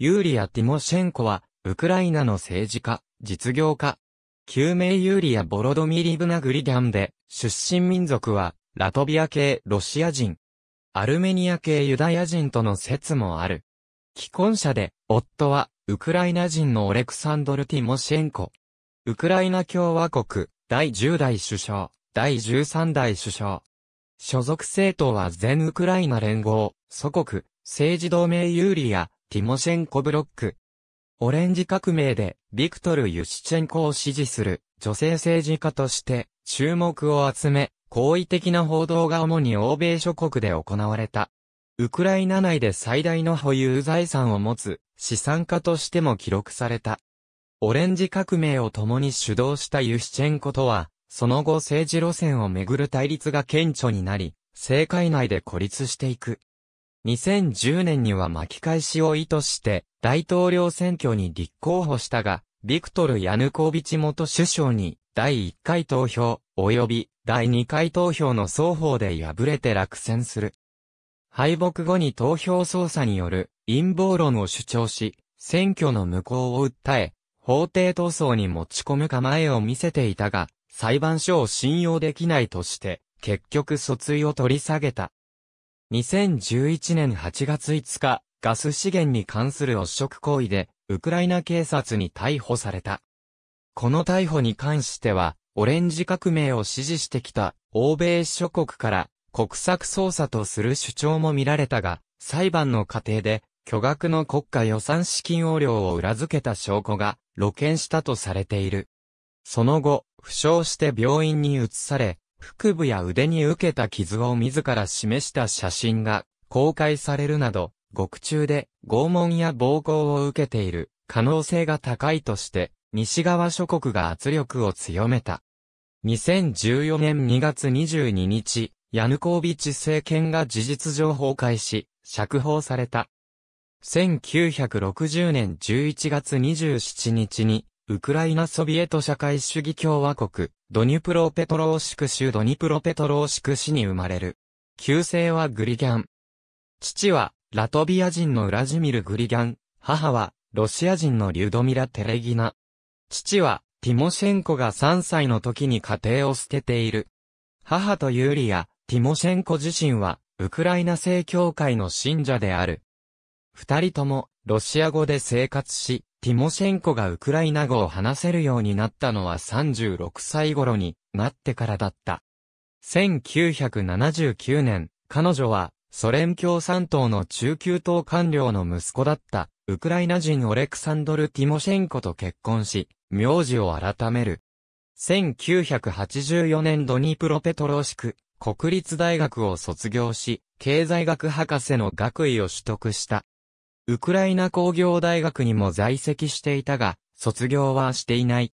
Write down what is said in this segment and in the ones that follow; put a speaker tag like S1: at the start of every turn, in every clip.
S1: ユーリア・ティモシェンコは、ウクライナの政治家、実業家。旧名ユーリア・ボロドミリブナ・グリギャンで、出身民族は、ラトビア系ロシア人、アルメニア系ユダヤ人との説もある。既婚者で、夫は、ウクライナ人のオレクサンドル・ティモシェンコ。ウクライナ共和国、第10代首相、第13代首相。所属政党は全ウクライナ連合、祖国、政治同盟ユーリア、ティモシェンコブロック。オレンジ革命で、ビクトル・ユシチェンコを支持する女性政治家として、注目を集め、好意的な報道が主に欧米諸国で行われた。ウクライナ内で最大の保有財産を持つ資産家としても記録された。オレンジ革命を共に主導したユシチェンコとは、その後政治路線をめぐる対立が顕著になり、政界内で孤立していく。2010年には巻き返しを意図して、大統領選挙に立候補したが、ビクトル・ヤヌコービチ元首相に、第1回投票、及び、第2回投票の双方で敗れて落選する。敗北後に投票操作による陰謀論を主張し、選挙の無効を訴え、法廷闘争に持ち込む構えを見せていたが、裁判所を信用できないとして、結局訴追を取り下げた。2011年8月5日、ガス資源に関する汚職行為で、ウクライナ警察に逮捕された。この逮捕に関しては、オレンジ革命を支持してきた欧米諸国から国策捜査とする主張も見られたが、裁判の過程で巨額の国家予算資金横領を裏付けた証拠が露見したとされている。その後、負傷して病院に移され、腹部や腕に受けた傷を自ら示した写真が公開されるなど、獄中で拷問や暴行を受けている可能性が高いとして、西側諸国が圧力を強めた。2014年2月22日、ヤヌコービチ政権が事実上崩壊し、釈放された。1960年11月27日に、ウクライナソビエト社会主義共和国、ドニプロペトローシク州ドニプロペトローシク市に生まれる。旧姓はグリギャン。父は、ラトビア人のウラジミル・グリギャン、母は、ロシア人のリュドミラ・テレギナ。父は、ティモシェンコが3歳の時に家庭を捨てている。母とユーリア、ティモシェンコ自身は、ウクライナ正教会の信者である。二人とも、ロシア語で生活し、ティモシェンコがウクライナ語を話せるようになったのは36歳頃になってからだった。1979年、彼女はソ連共産党の中級党官僚の息子だったウクライナ人オレクサンドル・ティモシェンコと結婚し、名字を改める。1984年度にプロペトロシク国立大学を卒業し、経済学博士の学位を取得した。ウクライナ工業大学にも在籍していたが、卒業はしていない。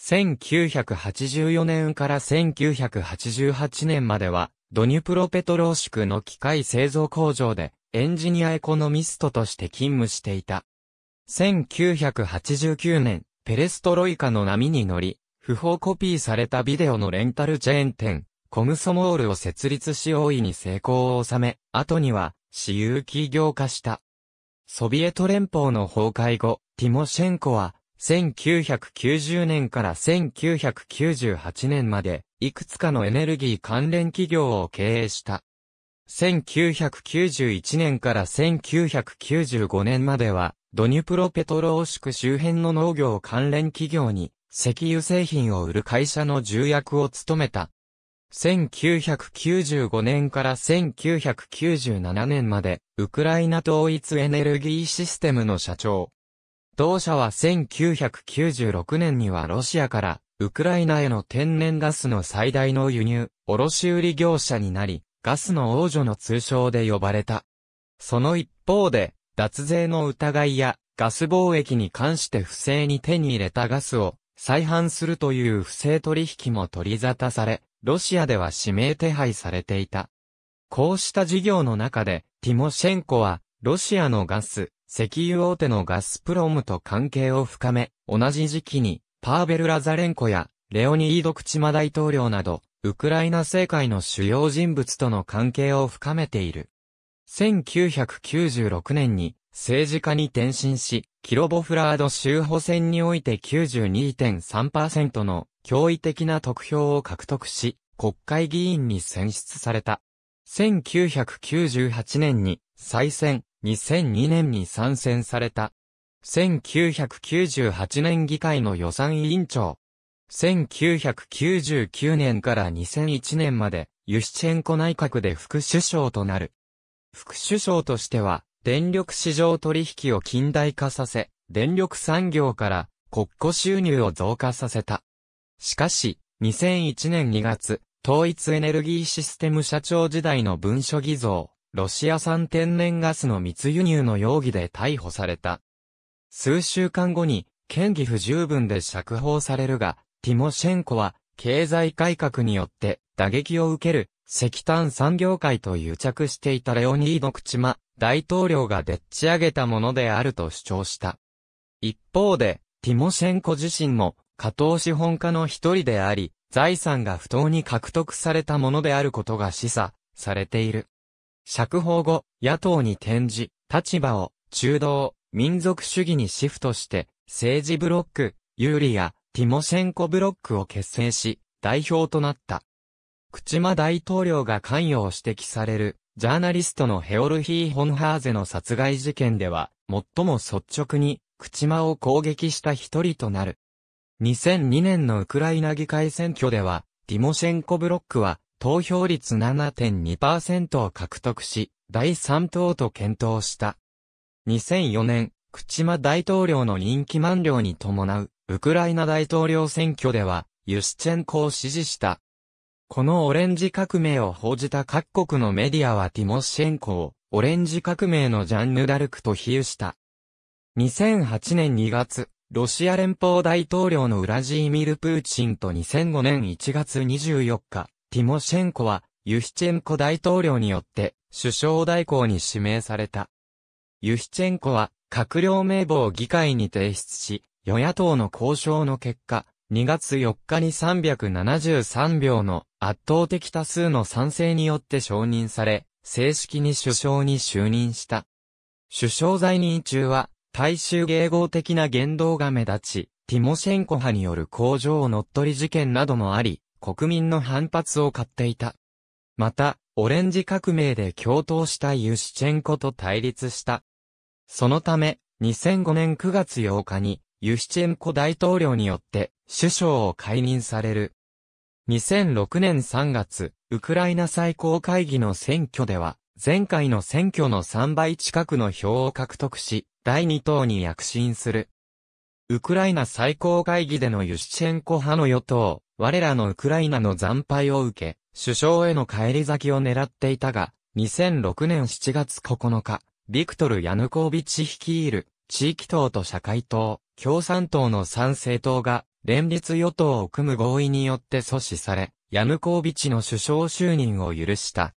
S1: 1984年から1988年までは、ドニュプロペトローシクの機械製造工場で、エンジニアエコノミストとして勤務していた。1989年、ペレストロイカの波に乗り、不法コピーされたビデオのレンタルチェーン店、コムソモールを設立し大いに成功を収め、後には、私有企業化した。ソビエト連邦の崩壊後、ティモシェンコは、1990年から1998年まで、いくつかのエネルギー関連企業を経営した。1991年から1995年までは、ドニュプロペトローシク周辺の農業関連企業に、石油製品を売る会社の重役を務めた。1995年から1997年まで、ウクライナ統一エネルギーシステムの社長。同社は1996年にはロシアから、ウクライナへの天然ガスの最大の輸入、卸売業者になり、ガスの王女の通称で呼ばれた。その一方で、脱税の疑いや、ガス貿易に関して不正に手に入れたガスを、再販するという不正取引も取り沙汰され、ロシアでは指名手配されていた。こうした事業の中で、ティモシェンコは、ロシアのガス、石油大手のガスプロムと関係を深め、同じ時期に、パーベル・ラザレンコや、レオニード・クチマ大統領など、ウクライナ政界の主要人物との関係を深めている。1996年に政治家に転身し、キロボフラード州補選において92.3%の驚異的な得票を獲得し、国会議員に選出された。1998年に再選、2002年に参戦された。1998年議会の予算委員長。1999年から2001年まで、ユシチェンコ内閣で副首相となる。副首相としては、電力市場取引を近代化させ、電力産業から国庫収入を増加させた。しかし、2001年2月、統一エネルギーシステム社長時代の文書偽造、ロシア産天然ガスの密輸入の容疑で逮捕された。数週間後に、嫌疑不十分で釈放されるが、ティモシェンコは、経済改革によって打撃を受ける、石炭産業界と癒着していたレオニード・クチマ大統領がでっち上げたものであると主張した。一方で、ティモシェンコ自身も加藤資本家の一人であり、財産が不当に獲得されたものであることが示唆されている。釈放後、野党に転じ、立場を、中道、民族主義にシフトして、政治ブロック、ユーリやティモシェンコブロックを結成し、代表となった。口間大統領が関与を指摘される、ジャーナリストのヘオルヒー・ホンハーゼの殺害事件では、最も率直に、口間を攻撃した一人となる。2002年のウクライナ議会選挙では、ティモシェンコブロックは投票率7.2%を獲得し、第3党と検討した。2004年、クチマ大統領の任期満了に伴う、ウクライナ大統領選挙では、ユシチェンコを支持した。このオレンジ革命を報じた各国のメディアはティモシェンコを、オレンジ革命のジャンヌ・ダルクと比喩した。2008年2月、ロシア連邦大統領のウラジーミル・プーチンと2005年1月24日、ティモシェンコは、ユヒチェンコ大統領によって、首相代行に指名された。ユヒチェンコは、閣僚名簿を議会に提出し、与野党の交渉の結果、2月4日に373秒の圧倒的多数の賛成によって承認され、正式に首相に就任した。首相在任中は、大衆迎合的な言動が目立ち、ティモシェンコ派による工場を乗っ取り事件などもあり、国民の反発を買っていた。また、オレンジ革命で共闘したユシチェンコと対立した。そのため、2005年9月8日に、ユシチェンコ大統領によって、首相を解任される。2006年3月、ウクライナ最高会議の選挙では、前回の選挙の3倍近くの票を獲得し、第2党に躍進する。ウクライナ最高会議でのユシチェンコ派の与党、我らのウクライナの惨敗を受け、首相への帰り咲きを狙っていたが、2006年7月9日、ビクトル・ヤヌコービチ率いる、地域党と社会党、共産党の賛政党が、連立与党を組む合意によって阻止され、ヤヌコービチの首相就任を許した。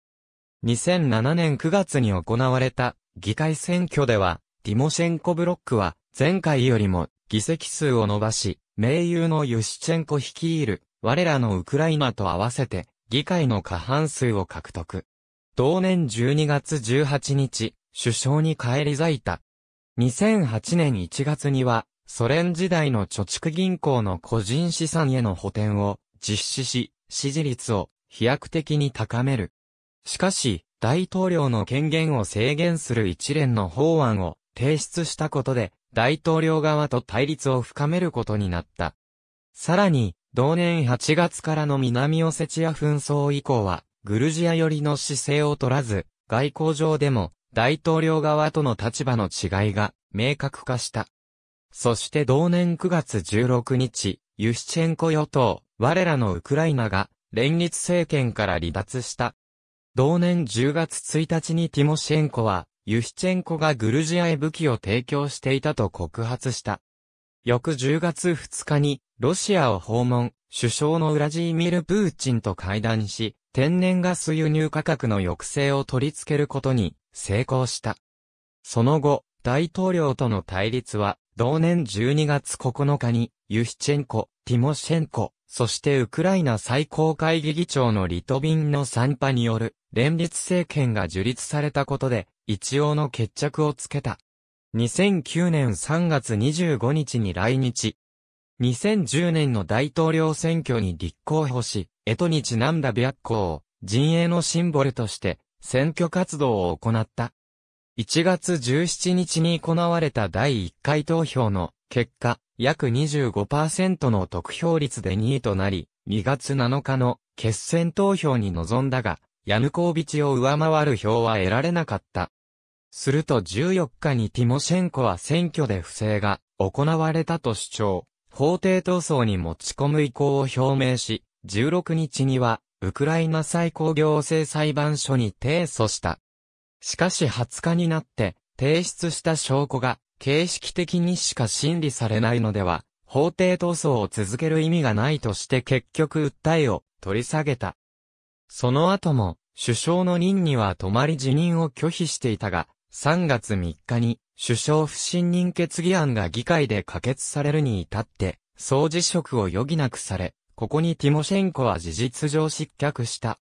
S1: 2007年9月に行われた議会選挙では、ティモシェンコブロックは前回よりも議席数を伸ばし、盟友のユシチェンコ率いる我らのウクライナと合わせて議会の過半数を獲得。同年12月18日、首相に返り咲いた。2008年1月には、ソ連時代の貯蓄銀行の個人資産への補填を実施し、支持率を飛躍的に高める。しかし、大統領の権限を制限する一連の法案を提出したことで、大統領側と対立を深めることになった。さらに、同年8月からの南オセチア紛争以降は、グルジア寄りの姿勢を取らず、外交上でも、大統領側との立場の違いが、明確化した。そして同年9月16日、ユシチェンコ与党、我らのウクライナが、連立政権から離脱した。同年10月1日にティモシェンコは、ユシチェンコがグルジアへ武器を提供していたと告発した。翌10月2日に、ロシアを訪問、首相のウラジーミル・プーチンと会談し、天然ガス輸入価格の抑制を取り付けることに成功した。その後、大統領との対立は、同年12月9日に、ユシチェンコ、ティモシェンコ、そしてウクライナ最高会議議長のリトビンの参加による連立政権が樹立されたことで一応の決着をつけた。2009年3月25日に来日。2010年の大統領選挙に立候補し、エトにちなんだ白光を陣営のシンボルとして選挙活動を行った。1月17日に行われた第1回投票の結果、約25%の得票率で2位となり、2月7日の決選投票に臨んだが、ヤヌコービチを上回る票は得られなかった。すると14日にティモシェンコは選挙で不正が行われたと主張、法廷闘争に持ち込む意向を表明し、16日には、ウクライナ最高行政裁判所に提訴した。しかし20日になって、提出した証拠が形式的にしか審理されないのでは、法廷闘争を続ける意味がないとして結局訴えを取り下げた。その後も、首相の任には止まり辞任を拒否していたが、3月3日に首相不信任決議案が議会で可決されるに至って、総辞職を余儀なくされ、ここにティモシェンコは事実上失脚した。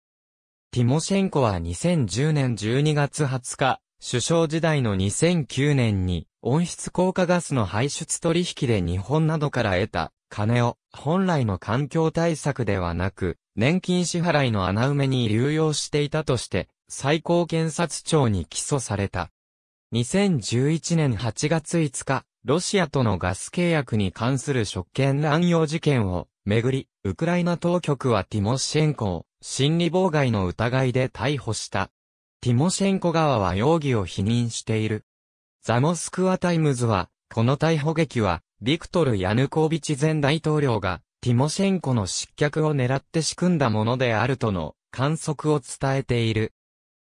S1: ティモシェンコは2010年12月20日、首相時代の2009年に、温室効果ガスの排出取引で日本などから得た金を本来の環境対策ではなく、年金支払いの穴埋めに流用していたとして、最高検察庁に起訴された。2011年8月5日、ロシアとのガス契約に関する職権乱用事件をめぐり、ウクライナ当局はティモシェンコを心理妨害の疑いで逮捕した。ティモシェンコ側は容疑を否認している。ザモスクワタイムズは、この逮捕劇は、ビクトル・ヤヌコービチ前大統領が、ティモシェンコの失脚を狙って仕組んだものであるとの観測を伝えている。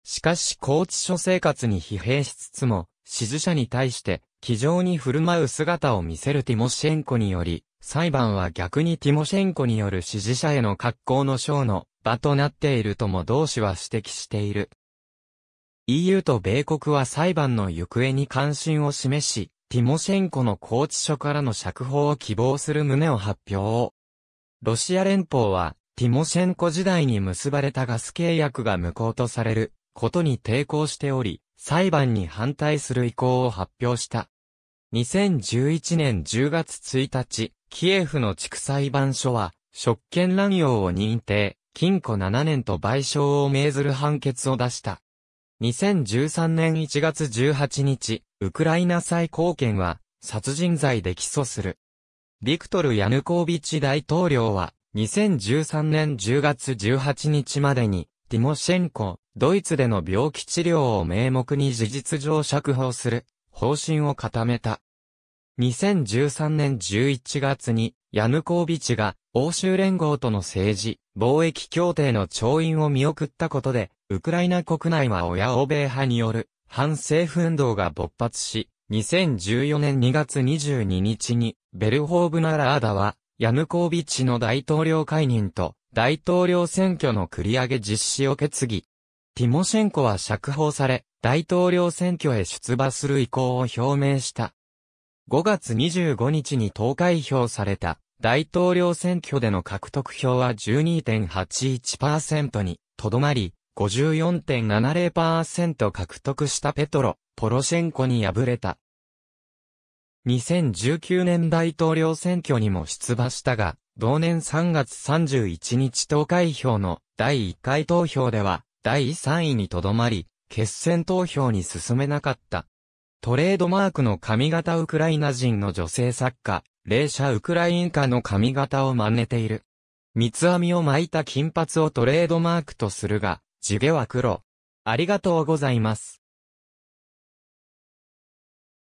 S1: しかし拘置所生活に疲弊しつつも、支持者に対して、気丈に振る舞う姿を見せるティモシェンコにより、裁判は逆にティモシェンコによる支持者への格好の章の場となっているとも同氏は指摘している。EU と米国は裁判の行方に関心を示し、ティモシェンコの拘置所からの釈放を希望する旨を発表。ロシア連邦は、ティモシェンコ時代に結ばれたガス契約が無効とされることに抵抗しており、裁判に反対する意向を発表した。2011年10月1日、キエフの地区裁判所は、職権乱用を認定、禁錮7年と賠償を命ずる判決を出した。2013年1月18日、ウクライナ最高権は、殺人罪で起訴する。ビクトル・ヤヌコービチ大統領は、2013年10月18日までに、ティモシェンコ、ドイツでの病気治療を名目に事実上釈放する、方針を固めた。2013年11月に、ヤヌコービチが、欧州連合との政治、貿易協定の調印を見送ったことで、ウクライナ国内は親欧米派による反政府運動が勃発し、2014年2月22日にベルホーブナラーダはヤヌコービッチの大統領解任と大統領選挙の繰り上げ実施を決議。ティモシェンコは釈放され、大統領選挙へ出馬する意向を表明した。5月25日に投開票された大統領選挙での獲得票は12.81%にとどまり、54.70%獲得したペトロ、ポロシェンコに敗れた。2019年大統領選挙にも出馬したが、同年3月31日投開票の第1回投票では、第3位にとどまり、決選投票に進めなかった。トレードマークの髪型ウクライナ人の女性作家、レーシャ・ウクラインカの髪型を真似ている。三つ編みを巻いた金髪をトレードマークとするが、地毛は黒。ありがとうございます。